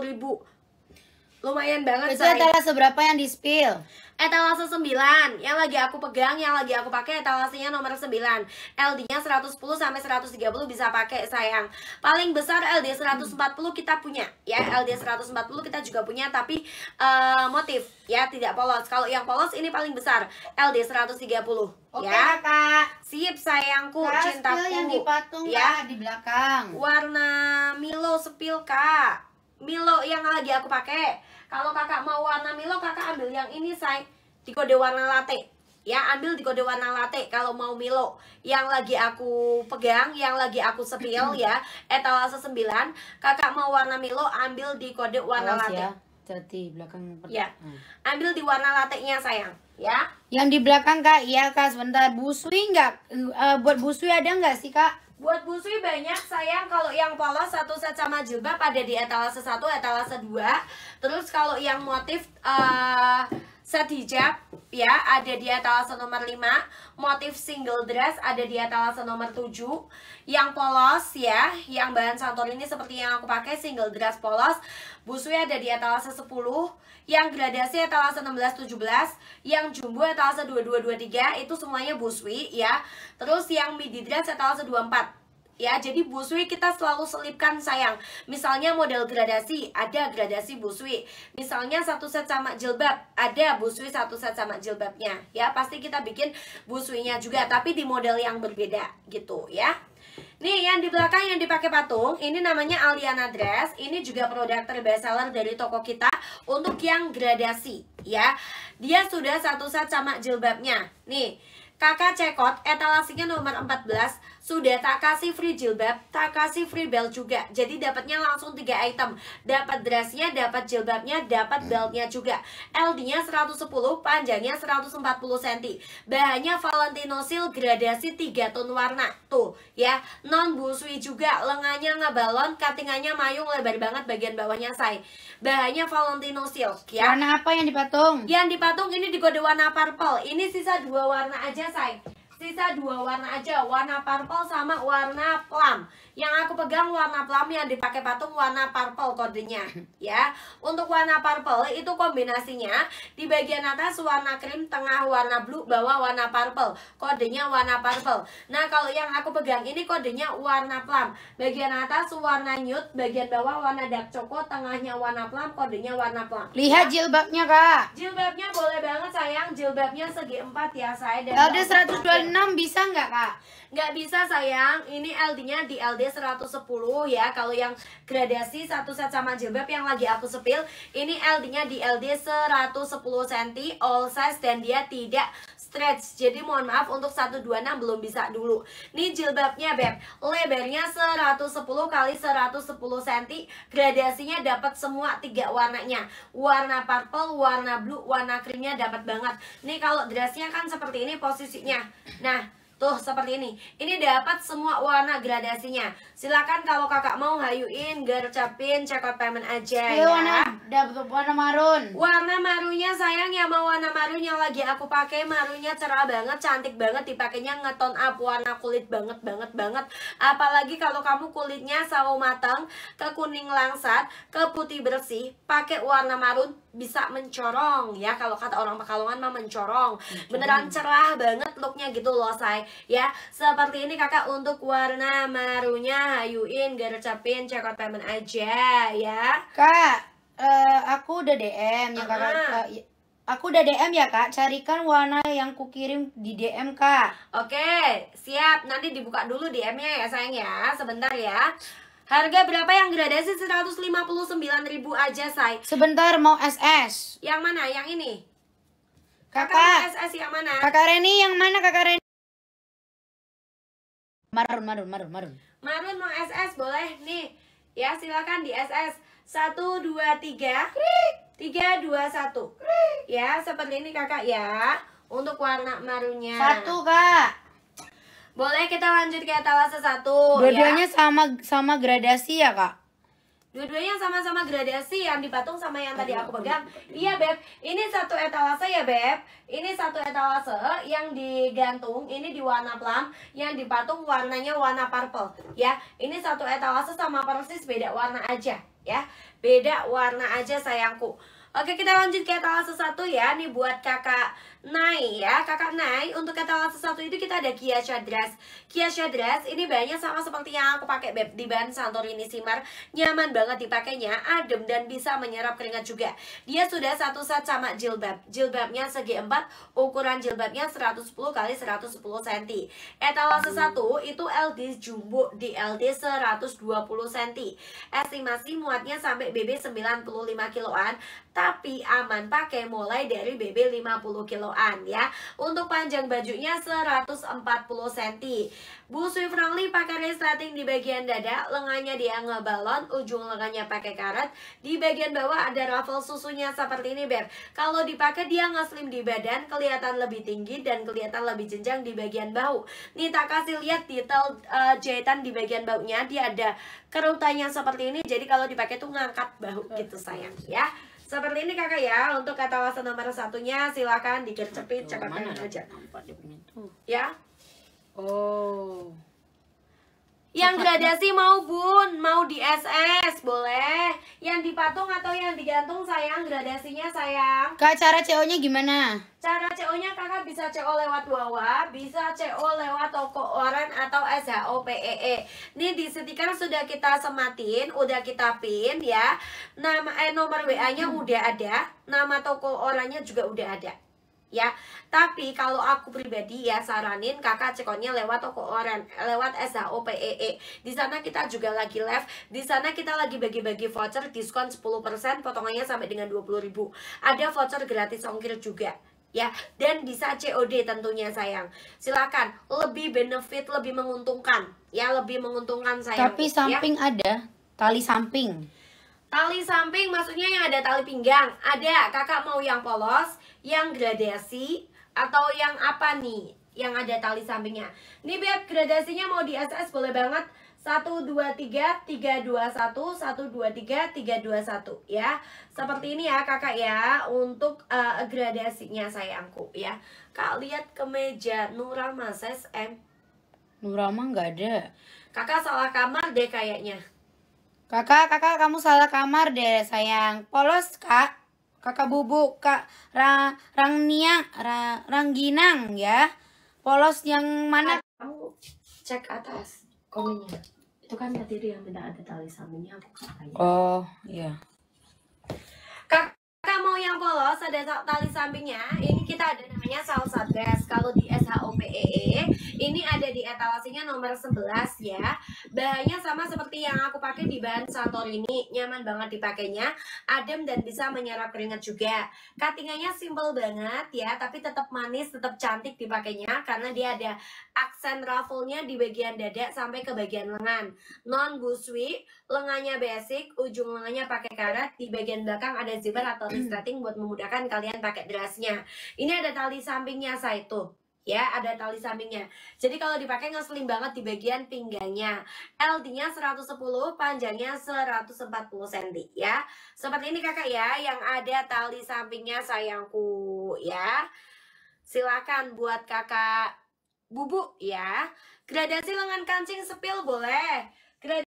ribu lumayan banget itu etalase berapa yang di spill etalase 9 yang lagi aku pegang yang lagi aku pakai etalasenya nomor 9 LD nya 110 sampai 130 bisa pakai sayang paling besar LD 140 kita punya ya LD 140 kita juga punya tapi uh, motif ya tidak polos kalau yang polos ini paling besar LD 130 Oke, ya. Kak. Sip sayangku, Kak, cintaku. yang dipatung ya. Kak, di belakang. Warna Milo sepil, Kak. Milo yang lagi aku pakai. Kalau kakak mau warna Milo, kakak ambil yang ini, say. Di kode warna latte. Ya, ambil di kode warna latte kalau mau Milo. Yang lagi aku pegang, yang lagi aku sepil ya. Etalase 9. Kakak mau warna Milo, ambil di kode warna Awas latte. Ya. Jadi belakang ya. Hmm. Ambil di warna latte nya sayang, ya. Yang di belakang Kak, iya Kak, sebentar. Busui nggak, uh, buat busui ada nggak sih Kak? Buat busui ya banyak sayang kalau yang polos satu set sama jilbab ada di etalase satu, etalase dua. Terus kalau yang motif uh, set hijab ya ada di etalase nomor 5 motif single dress ada di etalase nomor 7 yang polos ya yang bahan santor ini seperti yang aku pakai single dress polos busui ya ada di etalase 10 yang gradasi etalase 16 17 yang jumbo etalase 22 23 itu semuanya busui ya terus yang midi dress etalase 24 ya jadi busui kita selalu selipkan sayang misalnya model gradasi ada gradasi busui misalnya satu set sama jilbab ada busui satu set sama jilbabnya ya pasti kita bikin busuinya juga tapi di model yang berbeda gitu ya Nih yang di belakang yang dipakai patung Ini namanya Aliana Dress Ini juga produk terbestseller dari toko kita Untuk yang gradasi ya Dia sudah satu set sama jilbabnya Nih kakak cekot etalasinya nomor 14 sudah tak kasih free jilbab, tak kasih free belt juga. Jadi dapatnya langsung tiga item. Dapat dressnya, dapat jilbabnya, dapat hmm. beltnya juga. LD-nya 110, panjangnya 140 cm. Bahannya Valentino Seal gradasi 3 ton warna. Tuh, ya. Non busui juga, lengannya ngebalon, katingannya mayung lebar banget bagian bawahnya saya. Bahannya Valentino Silk ya. Warna apa yang dipatung? Yang dipatung ini di kode warna purple. Ini sisa dua warna aja say sisa dua warna aja warna purple sama warna plum yang aku pegang warna plum yang dipakai patung warna purple kodenya ya. Untuk warna purple itu kombinasinya di bagian atas warna krim, tengah warna blue, bawah warna purple. Kodenya warna purple. Nah, kalau yang aku pegang ini kodenya warna plum. Bagian atas warna nude, bagian bawah warna dark choco, tengahnya warna plum, kodenya warna plum. Lihat jilbabnya, Kak. Jilbabnya boleh banget sayang, jilbabnya segi empat ya, saya dan LD 126 bisa nggak, Kak? Nggak bisa sayang, ini LD-nya di LD 110 ya Kalau yang gradasi satu set sama jilbab yang lagi aku sepil Ini LD-nya di LD 110 cm all size dan dia tidak stretch Jadi mohon maaf untuk 126 belum bisa dulu ini jilbabnya Beb Lebarnya 110 kali 110 cm Gradasinya dapat semua tiga warnanya Warna purple, warna blue, warna krimnya dapat banget ini kalau dressnya kan seperti ini posisinya Nah Tuh seperti ini. Ini dapat semua warna gradasinya. Silahkan kalau kakak mau hayuin, gercapin, cekot payment aja iya, ya. warna dapet warna marun. Warna marunnya sayang ya mau warna marunya lagi aku pakai marunnya cerah banget, cantik banget dipakainya ngeton up warna kulit banget banget banget. Apalagi kalau kamu kulitnya sawo matang, ke kuning langsat, ke putih bersih, pakai warna marun bisa mencorong ya kalau kata orang Pekalongan mah mencorong. Beneran cerah banget looknya gitu loh sayang ya seperti ini kakak untuk warna marunya hayuin gercepin checkout payment aja ya kak uh, aku udah DM ya uh -huh. uh, Aku udah DM ya kak, carikan warna yang kukirim di DM kak Oke, siap, nanti dibuka dulu DM-nya ya sayang ya, sebentar ya Harga berapa yang gradasi 159 ribu aja, Say. Sebentar mau SS. Yang mana? Yang ini. Kakak, kakak SS yang mana? Kakak Reni yang mana Kakak Reni? Marun, marun, marun, marun. Marun mau SS boleh nih. Ya silakan di SS. Satu, dua, tiga. Tiga, dua, satu. Ya seperti ini kakak ya. Untuk warna marunnya. Satu kak. Boleh kita lanjut ke etalase satu. Ya? Dua-duanya ya? sama sama gradasi ya kak? Dua-duanya sama-sama gradasi yang dipatung sama yang tadi aku pegang. Iya beb, ini satu etalase ya beb. Ini satu etalase yang digantung, ini di warna plum, yang dipatung warnanya warna purple. Ya, ini satu etalase sama persis beda warna aja. Ya, beda warna aja sayangku. Oke kita lanjut ke etalase satu ya. Ini buat kakak Nai ya, kakak Nai Untuk kata sesuatu itu kita ada Kia dress Kia dress ini banyak sama seperti yang aku pakai beb di bahan Santorini Simar Nyaman banget dipakainya, adem dan bisa menyerap keringat juga Dia sudah satu set sama jilbab Jilbabnya segi empat, ukuran jilbabnya 110 kali 110 cm Etalase hmm. satu itu LD jumbo di LD 120 cm Estimasi muatnya sampai BB 95 kiloan Tapi aman pakai mulai dari BB 50 kiloan kiloan ya. Untuk panjang bajunya 140 cm. Busui Frangli pakai resleting di bagian dada, lengannya dia ngebalon, ujung lengannya pakai karet. Di bagian bawah ada ruffle susunya seperti ini, Beb. Kalau dipakai dia ngeslim di badan, kelihatan lebih tinggi dan kelihatan lebih jenjang di bagian bahu. Nih tak kasih lihat detail uh, jahitan di bagian baunya, dia ada kerutannya seperti ini. Jadi kalau dipakai tuh ngangkat bahu gitu sayang ya. Seperti ini kakak ya, untuk kata wasan nomor satunya silahkan dikercepin cekatan aja. ya? Oh. Yang gradasi mau bun, mau di SS boleh. Yang dipatung atau yang digantung sayang gradasinya sayang. Kak cara CO-nya gimana? Cara CO-nya kakak bisa CO lewat Wawa, bisa CO lewat toko orang atau SHOPEE. E. Ini di stiker sudah kita sematin, udah kita pin ya. Nama eh, nomor WA-nya hmm. udah ada, nama toko orangnya juga udah ada ya. Tapi kalau aku pribadi ya saranin kakak cekonnya lewat toko oren, lewat SHOPEE. E. Di sana kita juga lagi live, di sana kita lagi bagi-bagi voucher diskon 10% potongannya sampai dengan 20.000. Ada voucher gratis ongkir juga ya dan bisa COD tentunya sayang silakan lebih benefit lebih menguntungkan ya lebih menguntungkan sayang tapi ya. samping ya. ada tali samping Tali samping maksudnya yang ada tali pinggang. Ada, kakak mau yang polos, yang gradasi, atau yang apa nih? Yang ada tali sampingnya. Nih Beb, gradasinya mau di SS boleh banget. 1, 2, 3, 3, 2, 1, 1, 2, 3, 3, 2, 1 ya Seperti ini ya kakak ya Untuk uh, gradasinya sayangku ya Kak lihat ke meja Nurama SSM Nurama gak ada Kakak salah kamar deh kayaknya Kakak, kakak kamu salah kamar deh sayang. Polos kak, kakak bubuk kak Ra, niang, Ra, ginang ya. Polos yang mana? Kamu cek atas komennya. Itu kan materi yang tidak ada tali sampingnya aku Oh iya. Kak mau yang polos ada tali sampingnya ini kita ada namanya salsa dress kalau di SHOPEE e, ini ada etalasinya nomor 11 ya. Bahannya sama seperti yang aku pakai di bahan Santorini, nyaman banget dipakainya, adem dan bisa menyerap keringat juga. Cuttingannya simple banget ya, tapi tetap manis, tetap cantik dipakainya karena dia ada aksen ruffle di bagian dada sampai ke bagian lengan. Non busui, lengannya basic, ujung lengannya pakai karet, di bagian belakang ada zipper atau hmm. restrating buat memudahkan kalian pakai dressnya. Ini ada tali sampingnya saya itu ya ada tali sampingnya jadi kalau dipakai nggak banget di bagian pinggangnya LD-nya 110 panjangnya 140 cm ya seperti ini kakak ya yang ada tali sampingnya sayangku ya silakan buat kakak bubuk ya gradasi lengan kancing sepil boleh